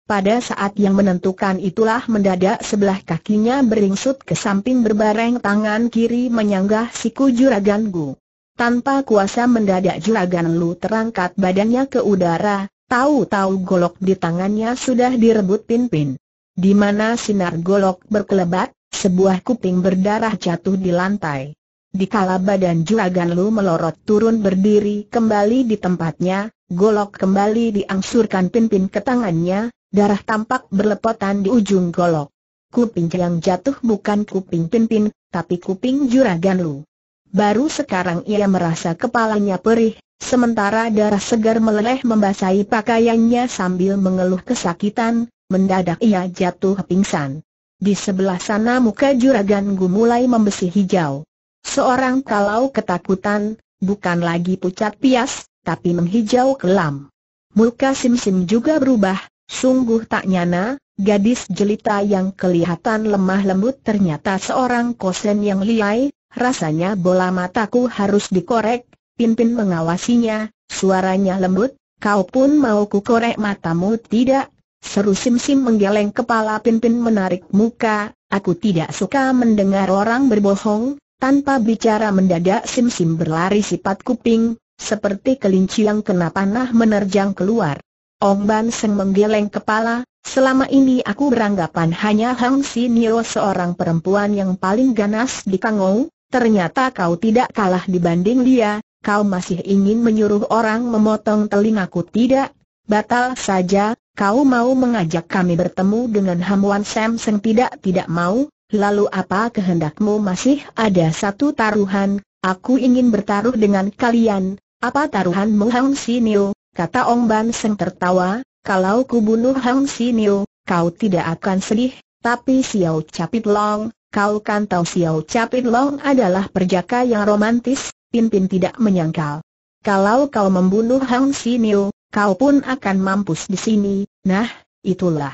Pada saat yang menentukan itulah mendadak sebelah kakinya beringsut ke samping berbareng tangan kiri menyanggah siku juragan Gu. Tanpa kuasa mendadak juragan Lu terangkat badannya ke udara, tahu-tahu golok di tangannya sudah direbut Pin-Pin. Di mana sinar golok berkelebat, sebuah kuping berdarah jatuh di lantai. Dikala badan Juragan Lu melorot turun berdiri kembali di tempatnya, golok kembali diangsurkan pimpin ke tangannya, darah tampak berlepotan di ujung golok. Kuping yang jatuh bukan kuping pimpin, tapi kuping Juragan Lu. Baru sekarang ia merasa kepalanya perih, sementara darah segar meleleh membasahi pakaiannya sambil mengeluh kesakitan, mendadak ia jatuh pingsan. Di sebelah sana muka Juragan Gu mulai membesi hijau. Seorang kalau ketakutan, bukan lagi pucat pias, tapi menghijau kelam. Muka Simsim juga berubah, sungguh tak nyana, gadis jelita yang kelihatan lemah lembut ternyata seorang kosen yang liai, rasanya bola mataku harus dikorek, Pimpin mengawasinya, suaranya lembut, kau pun mau ku korek matamu tidak? Seru Simsim menggeleng kepala Pimpin menarik muka, aku tidak suka mendengar orang berbohong, tanpa bicara mendadak Sim-Sim berlari sifat kuping, seperti kelinci yang kena panah menerjang keluar. Ong Ban Seng menggeleng kepala, selama ini aku beranggapan hanya Hang Si Nio seorang perempuan yang paling ganas di Kangou, ternyata kau tidak kalah dibanding dia, kau masih ingin menyuruh orang memotong telingaku tidak? Batal saja, kau mau mengajak kami bertemu dengan Hamuan Sam Seng tidak tidak mau, lalu apa kehendakmu masih ada satu taruhan, aku ingin bertaruh dengan kalian, apa taruhanmu Hang Sinio, kata Ong Ban Seng tertawa, kalau ku bunuh Hang Sinio, kau tidak akan sedih, tapi Xiao Capit Long, kau kan tahu Xiao Capit Long adalah perjaka yang romantis, Pimpin tidak menyangkal. Kalau kau membunuh Hang Sinio, kau pun akan mampus di sini, nah, itulah.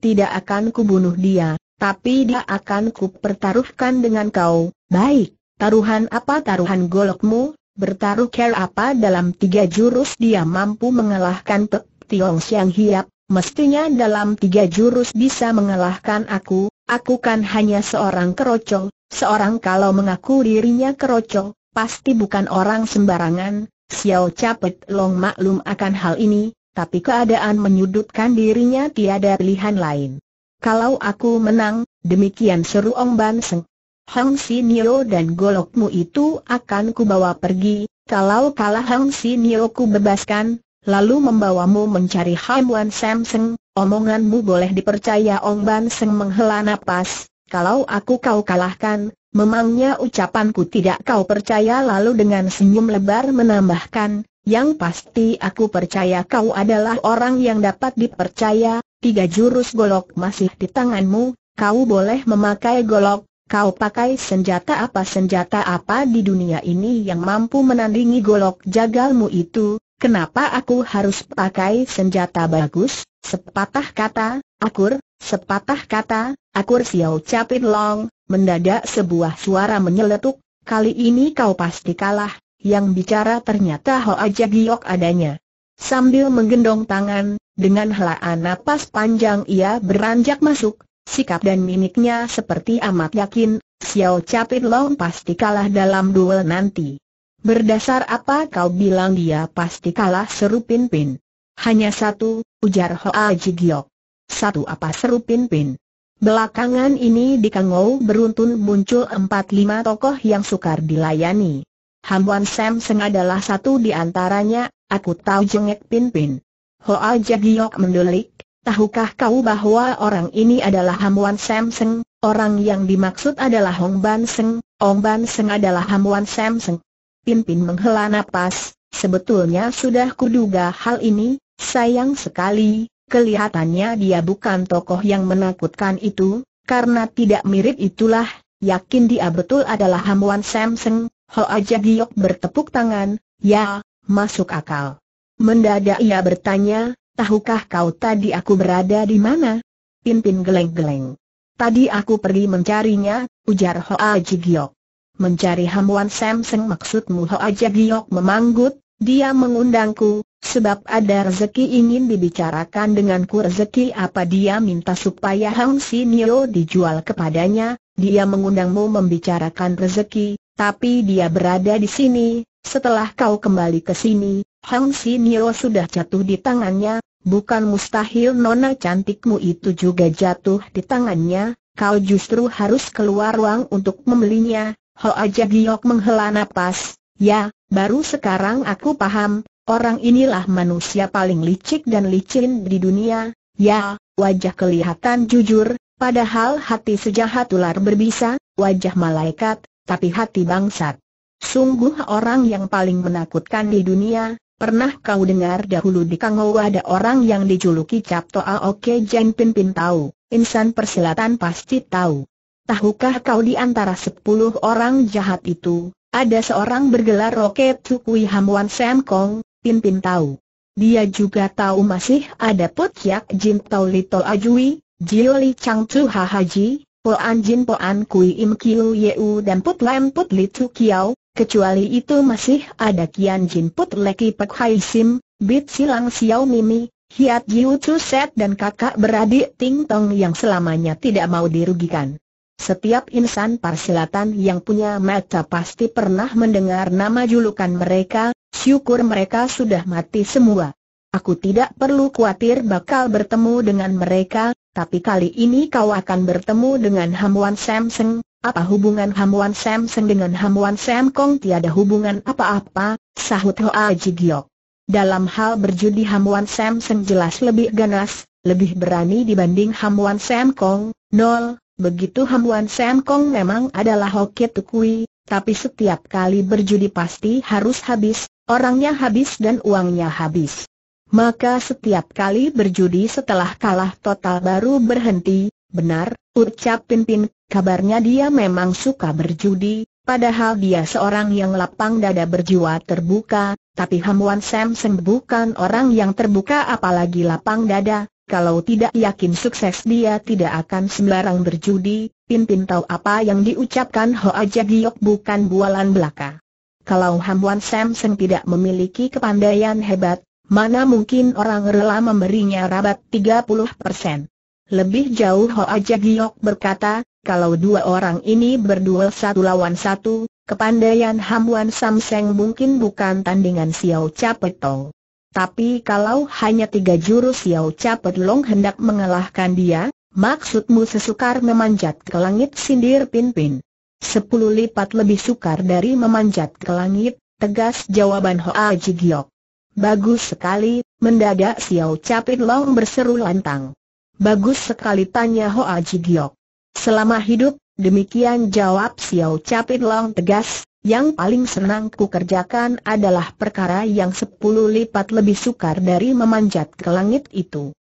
Tidak akan kubunuh dia, tapi dia akan kupertaruhkan dengan kau. Baik, taruhan apa taruhan golokmu, bertaruh care apa dalam tiga jurus dia mampu mengalahkan Pek Tiong Siang Hiap, mestinya dalam tiga jurus bisa mengalahkan aku, aku kan hanya seorang kerocol, seorang kalau mengaku dirinya kerocol, pasti bukan orang sembarangan, Xiao Capet Long maklum akan hal ini, tapi keadaan menyudutkan dirinya tiada pilihan lain. Kalau aku menang, demikian seru Ong Ban Seng. Hang Nio dan golokmu itu akan kubawa pergi, kalau kalah Hang Nio ku bebaskan, lalu membawamu mencari Ham Wan Seng, omonganmu boleh dipercaya Ong Ban Seng menghela napas, kalau aku kau kalahkan, memangnya ucapanku tidak kau percaya lalu dengan senyum lebar menambahkan, yang pasti aku percaya kau adalah orang yang dapat dipercaya, tiga jurus golok masih di tanganmu, kau boleh memakai golok, kau pakai senjata apa senjata apa di dunia ini yang mampu menandingi golok jagalmu itu, kenapa aku harus pakai senjata bagus, sepatah kata, akur, sepatah kata, akur siau capit long, mendadak sebuah suara menyeletuk, kali ini kau pasti kalah, yang bicara ternyata Hoa Jagiok adanya. Sambil menggendong tangan, dengan helaan napas panjang ia beranjak masuk, sikap dan mimiknya seperti amat yakin, Xiao Capit Long pasti kalah dalam duel nanti. Berdasar apa kau bilang dia pasti kalah seru Pin Pin? Hanya satu, ujar Hoa Jigyok. Satu apa seru Pin Pin? Belakangan ini di Kangou beruntun muncul empat lima tokoh yang sukar dilayani. Hamwan Sam Seng adalah satu di antaranya, aku tahu jengek Pin Pin. Hoa Jagiok mendulik, tahukah kau bahwa orang ini adalah Hamuan Samseng, orang yang dimaksud adalah Hong Ban Seng, Hong Ban Seng adalah Hamuan Samseng. Pimpin menghela nafas. sebetulnya sudah kuduga hal ini, sayang sekali, kelihatannya dia bukan tokoh yang menakutkan itu, karena tidak mirip itulah, yakin dia betul adalah Hamuan Samseng, Hoa Jagiok bertepuk tangan, ya, masuk akal. Mendadak ia bertanya, tahukah kau tadi aku berada di mana? Pimpin geleng-geleng. Tadi aku pergi mencarinya, ujar Hoa Jigiok. Mencari Hamuan Samseng maksudmu Hoa Jigiok memanggut, dia mengundangku, sebab ada rezeki ingin dibicarakan denganku rezeki apa dia minta supaya Hang Nio dijual kepadanya, dia mengundangmu membicarakan rezeki, tapi dia berada di sini, setelah kau kembali ke sini, Hang Si Nio sudah jatuh di tangannya, bukan mustahil nona cantikmu itu juga jatuh di tangannya, kau justru harus keluar ruang untuk membelinya. Ho aja giok menghela napas, ya, baru sekarang aku paham, orang inilah manusia paling licik dan licin di dunia, ya, wajah kelihatan jujur, padahal hati sejahat ular berbisa, wajah malaikat, tapi hati bangsat. Sungguh orang yang paling menakutkan di dunia, Pernah kau dengar dahulu di Kangou ada orang yang dijuluki Cap Toa Oke jen Pin Pin tahu, insan persilatan pasti tahu. Tahukah kau di antara sepuluh orang jahat itu, ada seorang bergelar roket Tukui Hamwan Sam Kong, Pin Pin tahu. Dia juga tahu masih ada Yak Jin Tau Lito Ajui, Li Chang Tu Ha Haji, An Jin An Kui Im Kiu Yeu dan Put Lam Put Kiao, Kecuali itu masih ada Kian Jin Put Leki Pek Hai Sim, Bit Silang Xiao Mimi, Hiat Jiu Chu Set dan kakak beradik Ting Tong yang selamanya tidak mau dirugikan. Setiap insan parsilatan yang punya mata pasti pernah mendengar nama julukan mereka, syukur mereka sudah mati semua. Aku tidak perlu khawatir bakal bertemu dengan mereka, tapi kali ini kau akan bertemu dengan Hamuan Samseng, apa hubungan Hamuan Samseng dengan Hamuan Samkong? Tiada hubungan apa-apa, sahut Hoa Ji Dalam hal berjudi Hamuan Samseng jelas lebih ganas, lebih berani dibanding Hamuan Samkong, nol, begitu Hamuan Samkong memang adalah Hoki Tukui, tapi setiap kali berjudi pasti harus habis, orangnya habis dan uangnya habis. Maka setiap kali berjudi setelah kalah total baru berhenti, benar, ucap Pimpin Kabarnya dia memang suka berjudi, padahal dia seorang yang lapang dada berjiwa terbuka, tapi Hamwan Samson bukan orang yang terbuka apalagi lapang dada, kalau tidak yakin sukses dia tidak akan sembarang berjudi, Pimpin tahu apa yang diucapkan Hoa Jagiok bukan bualan belaka. Kalau Hamwan Samson tidak memiliki kepandaian hebat, mana mungkin orang rela memberinya rabat 30%. Lebih jauh Hoa Jagiok berkata, kalau dua orang ini berduel satu lawan satu, kepandaian Hamwan Samseng mungkin bukan tandingan Xiao Capet Tapi kalau hanya tiga jurus Xiao Capet Long hendak mengalahkan dia, maksudmu sesukar memanjat ke langit sindir Pinpin. Sepuluh lipat lebih sukar dari memanjat ke langit, tegas jawaban Hoa Jigyok. Bagus sekali, mendadak Xiao Capit Long berseru lantang. Bagus sekali tanya Hoa Jigyok. Selama hidup, demikian jawab Xiao Capit Long tegas, yang paling senang ku kerjakan adalah perkara yang sepuluh lipat lebih sukar dari memanjat ke langit itu.